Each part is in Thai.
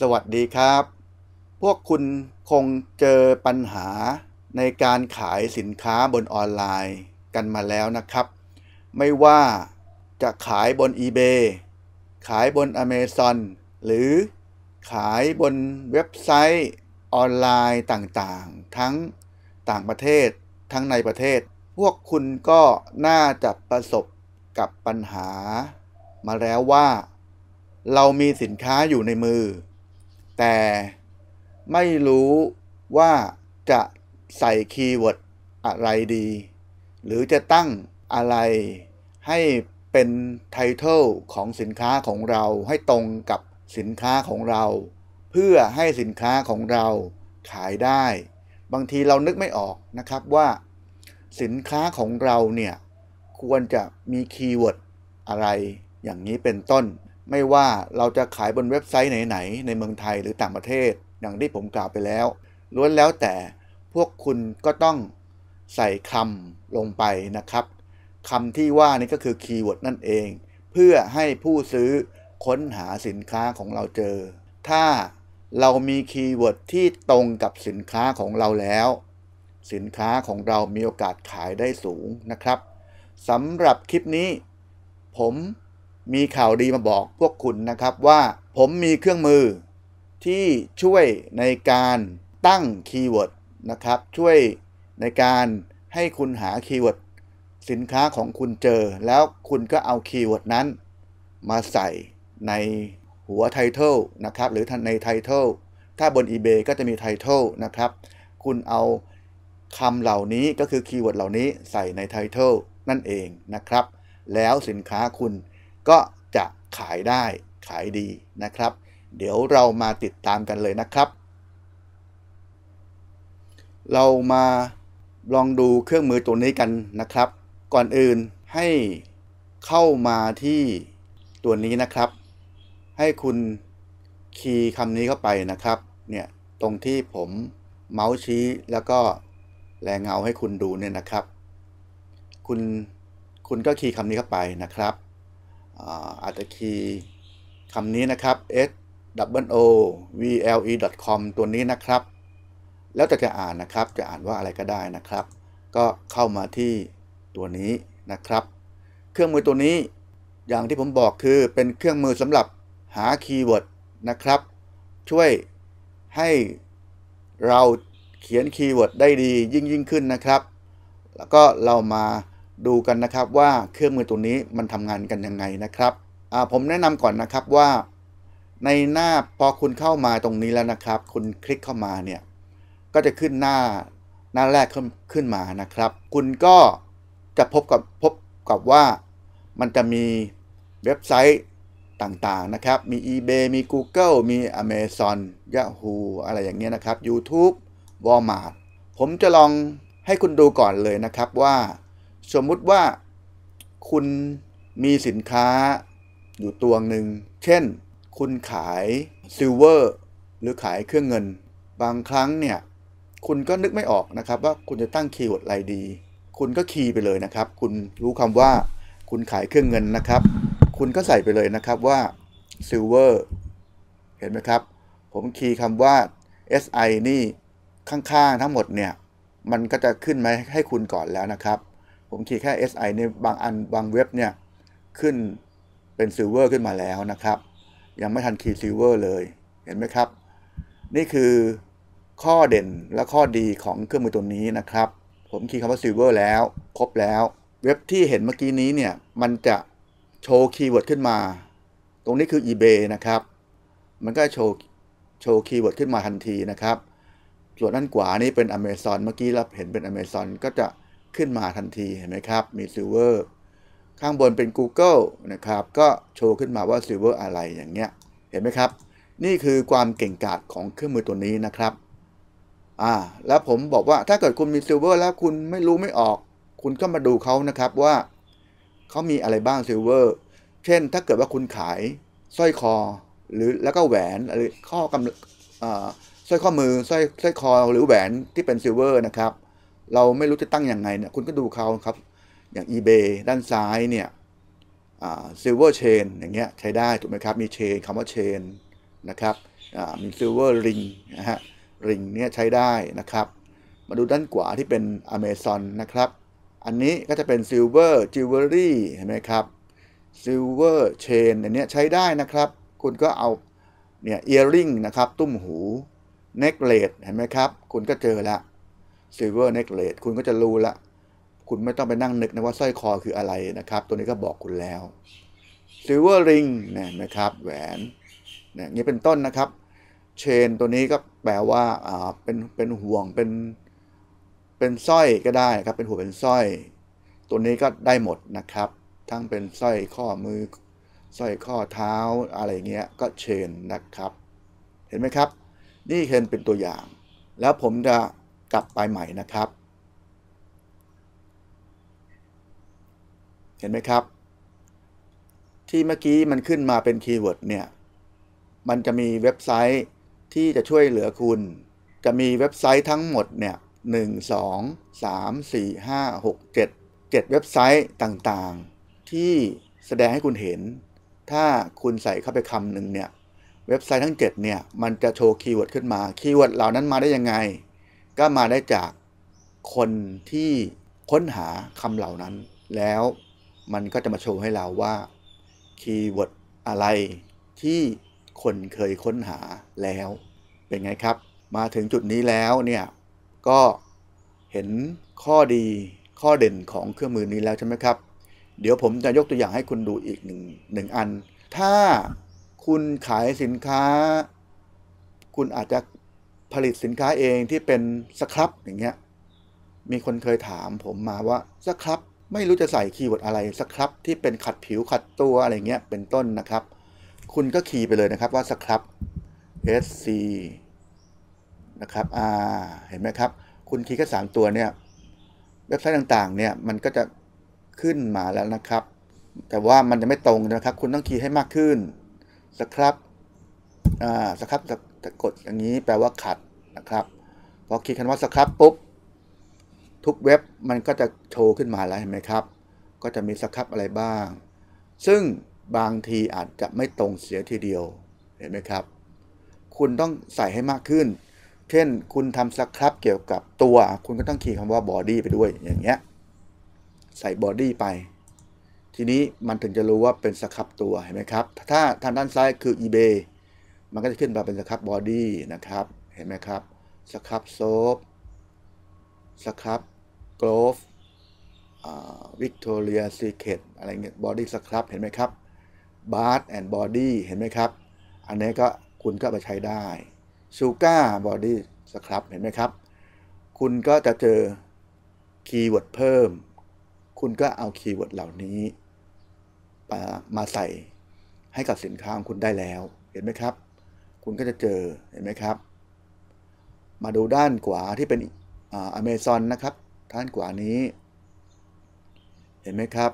สวัสดีครับ พวกคุณคงเจอปัญหาในการขายสินค้าบนออนไลน์กันมาแล้วนะครับ ไม่ว่าจะขายบน eBay ขายบน Amazon หรือขายบนเว็บไซต์ออนไลน์ต่างๆ ทั้งต่างประเทศทั้งในประเทศ พวกคุณก็น่าจะประสบกับปัญหา มาแล้วว่า เรามีสินค้าอยู่ในมือแต่ไม่รู้ว่าจะใส่คีย์เวิร์ดอะไรดี หรือจะตั้งอะไร ให้เป็นไทเทลของสินค้าของเราให้ตรงกับสินค้าของเรา เพื่อให้สินค้าของเราขายได้ บางทีเรานึกไม่ออกนะครับว่า สินค้าของเราเนี่ยควรจะมีคีย์เวิร์ดอะไรอย่างนี้เป็นต้นไม่ว่าเราจะขายบนเว็บไซต์ไหนๆในเมืองไทยหรือต่างประเทศ อย่างที่ผมกล่าวไปแล้วล้วนแล้วแต่พวกคุณก็ต้องใส่คำลงไปนะครับคำที่ว่านี่ก็คือคีย์เวิร์ดนั่นเอง เพื่อให้ผู้ซื้อค้นหาสินค้าของเราเจอ ถ้าเรามีคีย์เวิร์ดที่ตรงกับสินค้าของเราแล้ว สินค้าของเรามีโอกาสขายได้สูงนะครับสำหรับคลิปนี้ ผมมีข่าวดีมาบอกพวกคุณนะครับว่าผมมีเครื่องมือที่ช่วยในการตั้งคีย์เวิร์ดนะครับช่วยในการให้คุณหาคีย์เวิร์ดสินค้าของคุณเจอ แล้วคุณก็เอาคีย์เวิร์ดนั้น มาใส่ในหัวไทเทลนะครับหรือในไทเทลถ้าบน eBay ก็จะมีไทเทลนะครับคุณเอาคำเหล่านี้ก็คือคีย์เวิร์ดเหล่านี้ใส่ในไทเทลนั่นเองนะครับ แล้วสินค้าคุณก็จะขายได้ขายดีนะครับ เดี๋ยวเรามาติดตามกันเลยนะครับ เรามาลองดูเครื่องมือตัวนี้กันนะครับ ก่อนอื่นให้เข้ามาที่ตัวนี้นะครับ ให้คุณคีย์คำนี้เข้าไปนะครับเนี่ยตรงที่ผมเมาส์ชี้ แล้วก็แรงเงาให้คุณดูเนี่ยนะครับ คุณคุณก็คีย์คำนี้เข้าไปนะครับอาจจะคีย์คำนี้นะครับ s o v l e com ตัวนี้นะครับ แล้วแต่จะอ่านนะครับจะอ่านว่าอะไรก็ได้นะครับ ก็เข้ามาที่ตัวนี้นะครับ เครื่องมือตัวนี้ อย่างที่ผมบอกคือเป็นเครื่องมือสำหรับหาคีย์เวิร์ดนะครับช่วยให้เราเขียนคีย์เวิร์ดได้ดียิ่งยิ่งขึ้นนะครับ แล้วก็เรามาดูกันนะครับว่าเครื่องมือตัวนี้มันทำงานกันยังไงนะครับ ผมแนะนำก่อนนะครับว่าในหน้าพอคุณเข้ามาตรงนี้แล้วนะครับ คุณคลิกเข้ามาเนี่ย ก็จะขึ้นหน้าหน้าแรกขึ้นขึ้นมานะครับ คุณก็จะพบกับพบกับว่ามันจะมีเว็บไซต์ต่างๆนะครับ มี eBay มี Google มี Amazon Yahoo อะไรอย่างเงี้ยนะครับ YouTube Walmart ผมจะลองให้คุณดูก่อนเลยนะครับว่าสมมุติว่า คุณมีสินค้าอยู่ตัวหนึ่ง เช่น คุณขายซิลเวอร์หรือขายเครื่องเงิน บางครั้งเนี่ยคุณก็นึกไม่ออกนะครับ ว่าคุณจะตั้งคีย์เวิร์ดอะไรดี คุณก็คีย์ไปเลยนะครับ คุณรู้คำว่า คุณขายเครื่องเงินนะครับ คุณก็ใส่ไปเลยนะครับว่าซิลเวอร์ เห็นไหมครับ ผมคีย์คำว่า SI นี่ข้างๆทั้งหมดเนี่ยมันก็จะขึ้นมาให้คุณก่อนแล้วนะครับผมคีย์แค่ SI ในบางอันบางเว็บเนี่ยขึ้นเป็นซิลเวอร์ขึ้นมาแล้วนะครับ ยังไม่ทันคีย์ซิลเวอร์เลยเห็นไหมครับนี่คือข้อเด่นและข้อดีของเครื่องมือตัวนี้นะครับ ผมคีย์คำว่าซิลเวอร์แล้ว ครบแล้ว เว็บที่เห็นเมื่อกี้นี้เนี่ยมันจะโชว์คีย์เวิร์ดขึ้นมา ตรงนี้คือ eBay นะครับมันก็โชว์โชว์คีย์เวิร์ดขึ้นมาทันทีนะครับ ส่วนด้านขวานี้เป็น Amazon เมื่อกี้เราเห็นเป็น Amazon ก็จะขึ้นมาทันทีเห็นไหมครับ มี Silver ข้างบนเป็น Google นะครับ ก็โชว์ขึ้นมาว่า Silver อะไรอย่างเงี้ยเห็นไหมครับ นี่คือความเก่งกาจของเครื่องมือตัวนี้นะครับอ่าแล้วผมบอกว่าถ้าเกิดคุณมี Silver แล้วคุณไม่รู้ไม่ออก คุณก็มาดูเขานะครับว่าเขามีอะไรบ้าง Silver เช่นถ้าเกิดว่าคุณขายสร้อยคอ หรือแล้วก็แหวนหรือข้อกำสร้อยข้อมือสร้อยสร้อยคอ หรือแหวนที่เป็นซิลเวอร์นะครับเราไม่รู้จะตั้งยังไงเนี่ยคุณก็ดูเขาครับอย่าง eBay ด้านซ้ายเนี่ยซิลเวอร์เชนอย่างเงี้ยใช้ได้ ถูกไหมครับ มีเชนคำว่าเชนนะครับมีซิลเวอร์ริงนะฮะริงเนี่ยใช้ได้นะครับมาดูด้านขวาที่เป็น Amazon นะครับ อันนี้ก็จะเป็น Silver Jewelry เห็นไหมครับ Silver Chain อันนี้ใช้ได้นะครับ คุณก็เอาเนี่ย Earring นะครับ ตุ้มหู Necklace เห็นไหมครับคุณก็เจอแล้วิลเวอร์เน็กเลตคุณก็จะรู้ละ คุณไม่ต้องไปนั่งนึกนะว่าสร้อยคอคืออะไรนะครับ ตัวนี้ก็บอกคุณแล้วซิลเวอร์ริงนะครับ แหวนนะนี่เป็นต้นนะครับเชนตัวนี้ก็แปลว่าอ่าเป็นเป็นห่วงเป็น เป็นสร้อยก็ได้ครับเป็นหัวเป็นสร้อย ตัวนี้ก็ได้หมดนะครับ ทั้งเป็นสร้อยข้อมือสร้อยข้อเท้าอะไรเงี้ยก็เชนนะครับ เห็นไหมครับ นี่เคนเป็นตัวอย่าง แล้วผมจะกลับไปใหม่นะครับ เห็นไหมครับ ที่เมื่อกี้มันขึ้นมาเป็นคีย์เวิร์ดเนี่ย มันจะมีเว็บไซต์ที่จะช่วยเหลือคุณ จะมีเว็บไซต์ทั้งหมดเนี่ยหนึ่งสองสามสี่ห้าหกเจ็ดเจ็ดเว็บไซต์ต่างๆ ที่แสดงให้คุณเห็น ถ้าคุณใส่เข้าไปคำหนึ่งเนี่ย เว็บไซต์ทั้ง7เนี่ย มันจะโชว์คีย์เวิร์ดขึ้นมา คีย์เวิร์ดเหล่านั้นมาได้ยังไงก็มาได้จากคนที่ค้นหาคำเหล่านั้นแล้วมันก็จะมาโชว์ให้เราว่าคีย์เวิร์ดอะไรที่คนเคยค้นหาแล้ว เป็นไงครับ มาถึงจุดนี้แล้วเนี่ย ก็เห็นข้อดีข้อเด่นของเครื่องมือนี้แล้วใช่ไหมครับ เดี๋ยวผมจะยกตัวอย่างให้คุณดูอีกหนึ่งหนึ่งอัน ถ้าคุณขายสินค้า คุณอาจจะผลิตสินค้าเองที่เป็นสครับอย่างเงี้ยมีคนเคยถามผมมาว่าสครับไม่รู้จะใส่คีย์เวิร์ดอะไรสครับที่เป็นขัดผิวขัดตัวอะไรเงี้ย เป็นต้นนะครับ คุณก็คีย์ไปเลยนะครับว่าสครับ sc นะครับ r เห็นไหมครับ คุณคีย์แค่3ตัวเนี่ยเว็บไซต์ต่างๆเนี่ย มันก็จะขึ้นมาแล้วนะครับ แต่ว่ามันจะไม่ตรงนะครับคุณต้องคีย์ให้มากขึ้นสครับสครับจะกดอย่างนี้แปลว่าขัดนะครับ พอคลิกคำว่าสครับปุ๊บทุกเว็บมันก็จะโชว์ขึ้นมาแล้วเห็นไหมครับ ก็จะมีสครับอะไรบ้าง ซึ่งบางทีอาจจะไม่ตรงเสียทีเดียว เห็นไหมครับ คุณต้องใส่ให้มากขึ้น เช่นคุณทำสครับเกี่ยวกับตัว คุณก็ต้องขีดคำว่าบอดี้ไปด้วยอย่างเงี้ย ใส่บอดี้ไป ทีนี้มันถึงจะรู้ว่าเป็นสครับตัวเห็นไหมครับ ถ้าทางด้านซ้ายคือ eBay มันก็จะขึ้นมาเป็นสครับบอดี้นะครับ เห็นไหมครับ สครับโซฟสครับโกลอฟวิกตอเรียซีเคดอะไรเงี้ยบอดี้สครับเห็นไหมครับบาร์ดแอนด์บอดี้เห็นไหมครับ อันนี้ก็คุณก็ไปใช้ได้ซูก้าบอดี้สครับเห็นไหมครับ คุณก็จะเจอคีย์เวิร์ดเพิ่ม คุณก็เอาคีย์เวิร์ดเหล่านี้มาใส่ให้กับสินค้าของคุณได้แล้วเห็นไหมครับคุณก็จะเจอเห็นไหมครับ มาดูด้านขวาที่เป็นอเมซอนนะครับด้านขวานี้ เห็นไหมครับ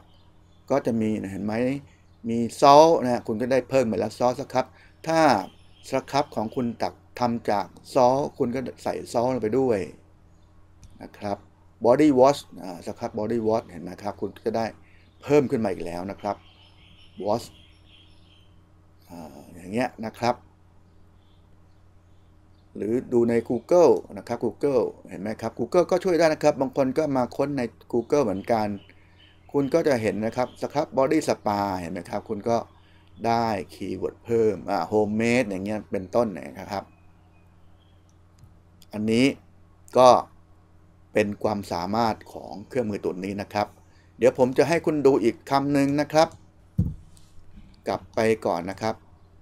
ก็จะมีเห็นไหมมีซอสนะคุณก็ได้เพิ่มไปแล้วซอสครับถ้าสครับของคุณตักทำจากซอสคุณก็ใส่ซอสลงไปด้วยนะครับบอดี้วอชสครับบอดี้วอชเห็นไหมครับ คุณก็จะได้เพิ่มขึ้นมาอีกแล้วนะครับวอชอย่างเงี้ยนะครับหรือดูใน Google นะครับ Google เห็นไหมครับ Google ก็ช่วยได้นะครับ บางคนก็มาค้นใน Google เหมือนกัน คุณก็จะเห็นนะครับสครับบอดี้สปาเห็นไหมครับคุณก็ได้คีย์เวิร์ดเพิ่มอ่าโฮมเมดอย่างเงี้ยเป็นต้นนะครับ อันนี้ก็เป็นความสามารถของเครื่องมือตัวนี้นะครับ เดี๋ยวผมจะให้คุณดูอีกคำหนึ่งนะครับ กลับไปก่อนนะครับ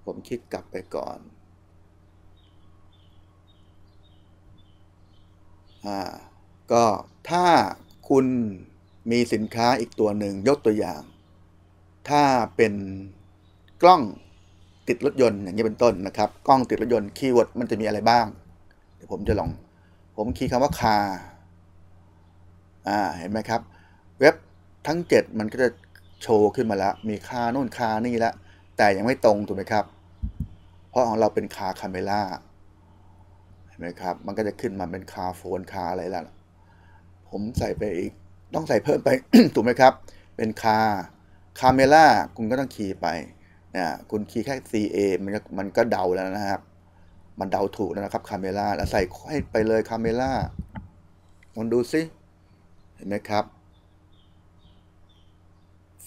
ผมคลิกกลับไปก่อน่าก็ถ้าคุณมีสินค้าอีกตัวหนึ่งยกตัวอย่าง ถ้าเป็นกล้องติดรถยนต์อย่างนี้เป็นต้นนะครับกล้องติดรถยนต์คีย์เวิร์ดมันจะมีอะไรบ้างเดี๋ยวผมจะลอง ผมคีย์คำว่า คาอ่า เห็นไหมครับ เว็บทั้ง7มันก็จะโชว์ขึ้นมาแล้ว มีคาโน่นคานี่ล้วแต่ยังไม่ตรง ถูกไหมครับ เพราะของเราเป็นคาคาเมล่านะครับ มันก็จะขึ้นมาเป็นคาโฟนคาอะไรล่ะ ผมใส่ไปอีก ต้องใส่เพิ่มไป ถูกไหมครับ เป็นคาคาเมล่า คุณก็ต้องคีย์ไปนะคุณคีย์แค่ CA มันมันก็เดาแล้วนะครับ มันเดาถูกแล้วนะครับคาเมล่า แล้วใส่ให้ไปเลยคาเมล่า ลองดูซิเห็นไหมครับ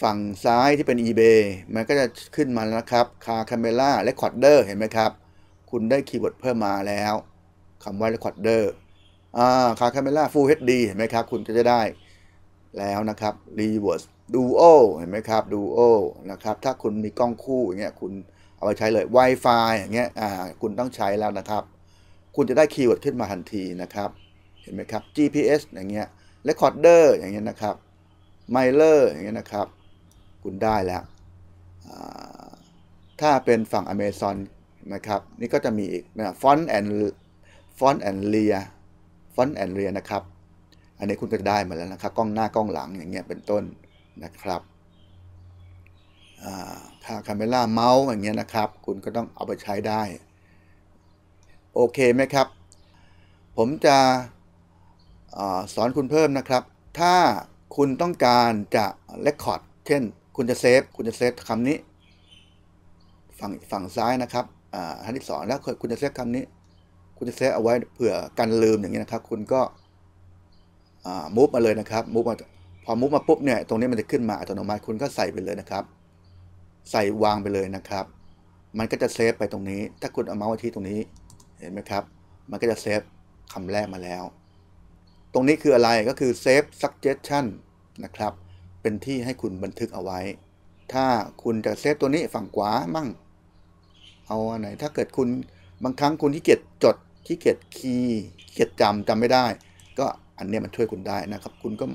ฝั่งซ้ายที่เป็น eBay มันก็จะขึ้นมาแล้วนะครับ คาคาเมล่าและคอร์เดอร์ เห็นไหมครับ คุณได้คีย์เวิร์ดเพิ่มมาแล้วคำว่า Recorder อ่าคาคาเมล่า Full HD เห็นไหมครับคุณก็จะได้แล้วนะครับ Reverse Duo เห็นไหมครับ Duo นะครับ ถ้าคุณมีกล้องคู่อย่างเงี้ยคุณเอาไปใช้เลย Wi-Fi อย่างเงี้ยอ่าคุณต้องใช้แล้วนะครับ คุณจะได้คีย์เวิร์ดขึ้นมาทันทีนะครับ เห็นไหมครับ GPS อย่างเงี้ย Recorder อย่างเงี้ยนะครับ m i l e ์อย่างเงี้ยนะครับ คุณได้แล้ว ถ้าเป็นฝั่ง Amazon นะครับนี่ก็จะมีอีกนะ Font and ฟอนต์แอนเลียฟอนต์แอนเลียนะครับ อันนี้คุณก็จะได้มาแล้วนะครับ กล้องหน้า กล้องหลังอย่างเงี้ยเป็นต้นนะครับค่าคาเมล่าเมาส์อย่างเงี้ยนะครับ คุณก็ต้องเอาไปใช้ได้ โอเคไหมครับ ผมจะอสอนคุณเพิ่มนะครับ ถ้าคุณต้องการจะเรคคอร์ด เช่น คุณจะเซฟ คุณจะเซฟคำนี้ฝั่งฝั่งซ้ายนะครับท่านที่สอนแล้วคุณจะเซฟคำนี้คุณจะเซฟเอาไว้เผื่อกันลืมอย่างนี้นะครับ คุณก็มูฟมาเลยนะครับมูฟมาพอมูฟมาปุ๊บเนี่ยตรงนี้มันจะขึ้นมาอัตโนมัติคุณก็ใส่ไปเลยนะครับ ใส่วางไปเลยนะครับ มันก็จะเซฟไปตรงนี้ ถ้าคุณเอาเมาส์ไว้ที่ตรงนี้เห็นไหมครับมันก็จะเซฟคำแรกมาแล้ว ตรงนี้คืออะไรก็คือเซฟ suggestion นะครับเป็นที่ให้คุณบันทึกเอาไว้ ถ้าคุณจะเซฟตัวนี้ฝั่งขวามั่งเอาอันไหนถ้าเกิดคุณบางครั้งคุณที่เกียจจดขี้เกียจคีย์เกียจจำจำไม่ได้ ก็อันนี้มันช่วยคุณได้นะครับ คุณก็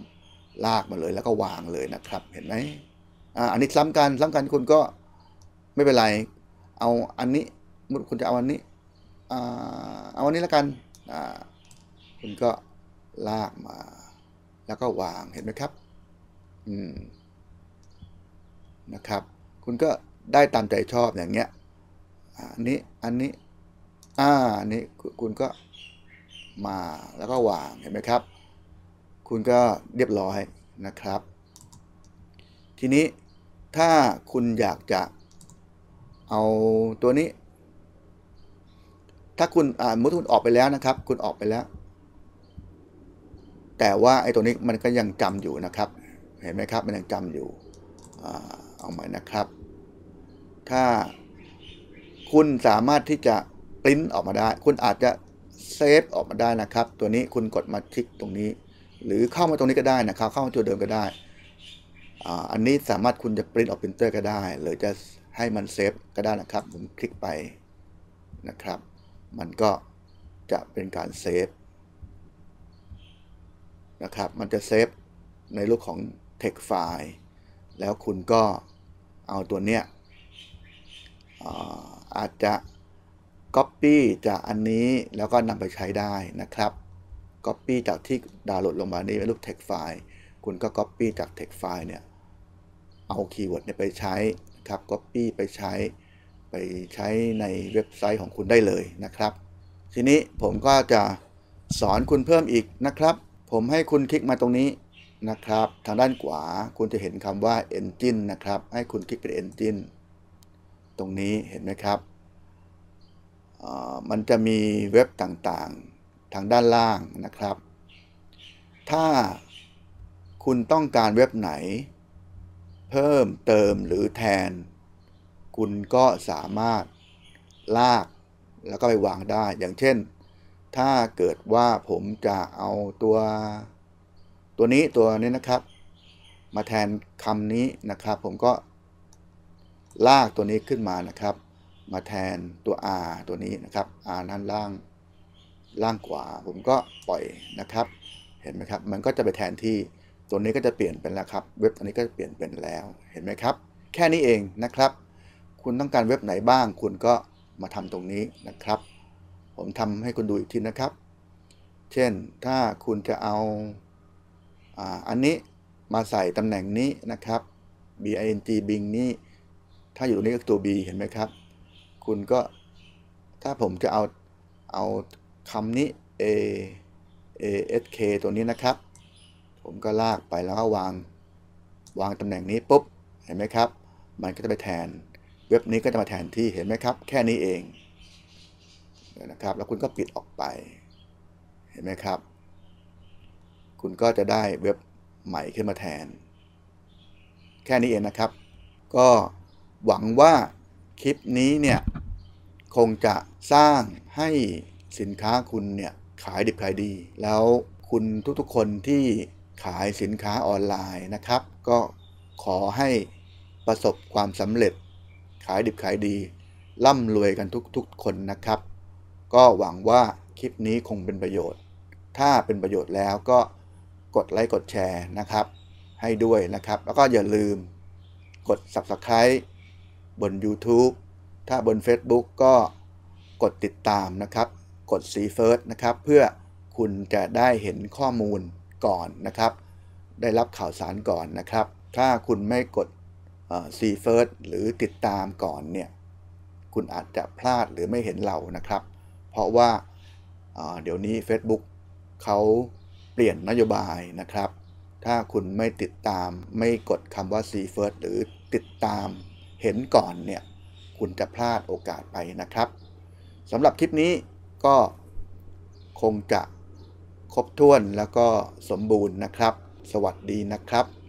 ลากมาเลย แล้วก็วางเลยนะครับ เห็นไหมอ่าอันนี้ซ้ำกันซ้ำกันคุณก็ไม่เป็นไร เอาอันนี้มุดคุณจะเอาอันนี้อ่าเอาอันนี้แล้วกันอ่าคุณก็ลากมา แล้วก็วางเห็นไหมครับ อืมนะครับ คุณก็ได้ตามใจชอบอย่างเงี้ยอันนี้ อันนี้อ่านี่คุณก็มาแล้วก็วางเห็นไหมครับ คุณก็เรียบร้อยนะครับ ทีนี้ถ้าคุณอยากจะเอาตัวนี้ ถ้าคุณอ่ามุทุนออกไปแล้วนะครับ คุณออกไปแล้ว แต่ว่าไอ้ตัวนี้มันก็ยังจำอยู่นะครับ เห็นไหมครับ มันยังจำอยู่เอาใหม่นะครับ ถ้าคุณสามารถที่จะปริ้นออกมาได้คุณอาจจะเซฟออกมาได้นะครับตัวนี้คุณกดมาคลิกตรงนี้ หรือเข้ามาตรงนี้ก็ได้นะครับ เข้ามาตัวเดิมก็ได้อันนี้สามารถคุณจะปริ้นออกเป็นเตอร์ก็ได้ หรือจะให้มันเซฟก็ได้นะครับ ผมคลิกไปนะครับ มันก็จะเป็นการเซฟนะครับ มันจะเซฟในรูปของ text file แล้วคุณก็เอาตัวเนี้ยอาจจะ Copy จาก อันนี้แล้วก็นำไปใช้ได้นะครับ Copy จาก ที่ ดาวน์โหลดลงมานี่เป็นรูป text file คุณก็ Copy จาก text file เนี่ย เอาคีย์เวิร์ดเนี่ยไปใช้ครับ Copy ไปใช้ ไปใช้ในเว็บไซต์ของคุณได้เลยนะครับ ทีนี้ผมก็จะสอนคุณเพิ่มอีกนะครับ ผมให้คุณคลิกมาตรงนี้นะครับ ทางด้านขวาคุณจะเห็นคำว่า engine นะครับ ให้คุณคลิกเป็น engine ตรงนี้เห็นไหมครับมันจะมีเว็บต่างๆ ทางด้านล่างนะครับ ถ้าคุณต้องการเว็บไหน เพิ่มเติมหรือแทน คุณก็สามารถลาก แล้วก็ไปวางได้ อย่างเช่น ถ้าเกิดว่าผมจะเอาตัว ตัวนี้ตัวนี้นะครับ มาแทนคำนี้นะครับ ผมก็ลากตัวนี้ขึ้นมานะครับมาแทนตัว r ตัวนี้นะครับ r น้่นล่าง ล่างขวาผมก็ปล่อยนะครับ เห็นไหมครับ มันก็จะไปแทนที่ ตัวนี้ก็จะเปลี่ยนเป็นแล้วครับ เว็บอันนี้ก็เปลี่ยนเป็นแล้ว เห็นไหมครับ แค่นี้เองนะครับ คุณต้องการเว็บไหนบ้าง คุณก็มาทำตรงนี้นะครับ ผมทำให้คุณดูอีกทีนะครับ เช่นถ้าคุณจะเอาอันนี้มาใส่ตำแหน่งนี้นะครับ bing bing นี้ถ้าอยู่ตรงนี้ก็ตัว b เห็นไหมครับคุณ ก็ ถ้าผมจะเอาเอาคำนี้ a a s k ตัวนี้นะครับ ผมก็ลากไปแล้วก็วางวางตำแหน่งนี้ ปุ๊บ เห็นไหมครับ มันก็จะไปแทน เว็บนี้ก็จะมาแทนที่เห็นไหมครับ แค่นี้เองนะครับ แล้วคุณก็ปิดออกไป เห็นไหมครับ คุณก็จะได้เว็บ ใหม่ขึ้นมาแทน แค่นี้เองนะครับ ก็หวังว่าคลิปนี้เนี่ยคงจะสร้างให้สินค้าคุณเนี่ยขายดิบขายดี แล้วคุณทุกๆ คนที่ขายสินค้าออนไลน์นะครับ ก็ขอให้ประสบความสำเร็จ ขายดิบขายดีร่ำรวยกันทุกๆ คนนะครับ ก็หวังว่าคลิปนี้คงเป็นประโยชน์ ถ้าเป็นประโยชน์แล้วก็กดไลค์กดแชร์นะครับ ให้ด้วยนะครับ แล้วก็อย่าลืมกด subscribe บน YouTube ถ้าบน Facebook ก็กดติดตามนะครับ กดซีเฟิร์สนะครับ เพื่อคุณจะได้เห็นข้อมูลก่อนนะครับ ได้รับข่าวสารก่อนนะครับ ถ้าคุณไม่กดซีเฟิร์สหรือติดตามก่อนเนี่ย คุณอาจจะพลาดหรือไม่เห็นเรานะครับ เพราะว่าเดี๋ยวนี้ Facebook เขาเปลี่ยนนโยบายนะครับ ถ้าคุณไม่ติดตามไม่กดคำว่า See First หรือติดตามเห็นก่อนเนี่ย คุณจะพลาดโอกาสไปนะครับสำหรับคลิปนี้ก็คงจะครบถ้วนแล้วก็สมบูรณ์นะครับ สวัสดีนะครับ